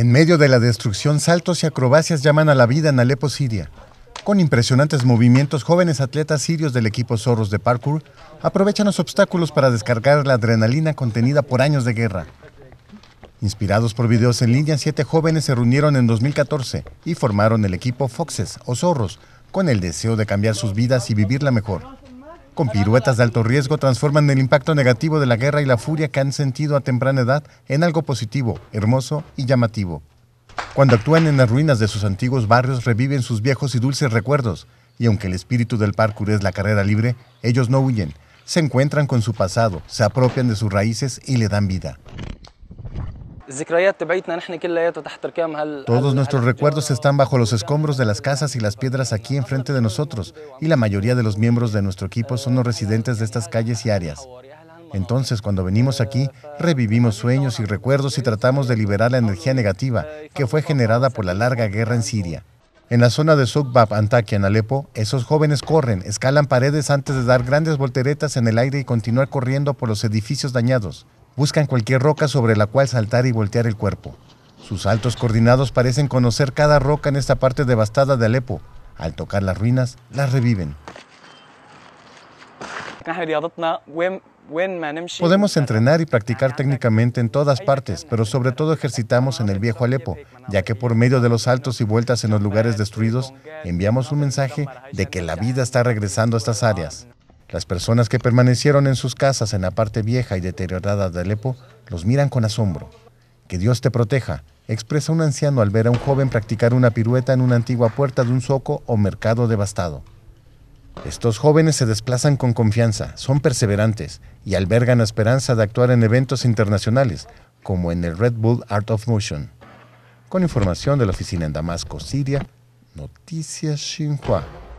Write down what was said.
En medio de la destrucción, saltos y acrobacias llaman a la vida en Alepo, Siria. Con impresionantes movimientos, jóvenes atletas sirios del equipo Zorros de Parkour aprovechan los obstáculos para descargar la adrenalina contenida por años de guerra. Inspirados por videos en línea, siete jóvenes se reunieron en 2014 y formaron el equipo Foxes o Zorros, con el deseo de cambiar sus vidas y vivirla mejor con piruetas de alto riesgo transforman el impacto negativo de la guerra y la furia que han sentido a temprana edad en algo positivo, hermoso y llamativo. Cuando actúan en las ruinas de sus antiguos barrios reviven sus viejos y dulces recuerdos, y aunque el espíritu del parkour es la carrera libre, ellos no huyen, se encuentran con su pasado, se apropian de sus raíces y le dan vida. Todos nuestros recuerdos están bajo los escombros de las casas y las piedras aquí enfrente de nosotros, y la mayoría de los miembros de nuestro equipo son los residentes de estas calles y áreas. Entonces, cuando venimos aquí, revivimos sueños y recuerdos y tratamos de liberar la energía negativa que fue generada por la larga guerra en Siria. En la zona de Sukbab Antakya, en Alepo, esos jóvenes corren, escalan paredes antes de dar grandes volteretas en el aire y continuar corriendo por los edificios dañados buscan cualquier roca sobre la cual saltar y voltear el cuerpo. Sus altos coordinados parecen conocer cada roca en esta parte devastada de Alepo. Al tocar las ruinas, las reviven. Podemos entrenar y practicar técnicamente en todas partes, pero sobre todo ejercitamos en el viejo Alepo, ya que por medio de los saltos y vueltas en los lugares destruidos, enviamos un mensaje de que la vida está regresando a estas áreas. Las personas que permanecieron en sus casas en la parte vieja y deteriorada de Alepo los miran con asombro. Que Dios te proteja, expresa un anciano al ver a un joven practicar una pirueta en una antigua puerta de un zoco o mercado devastado. Estos jóvenes se desplazan con confianza, son perseverantes y albergan la esperanza de actuar en eventos internacionales, como en el Red Bull Art of Motion. Con información de la oficina en Damasco, Siria, Noticias Xinhua.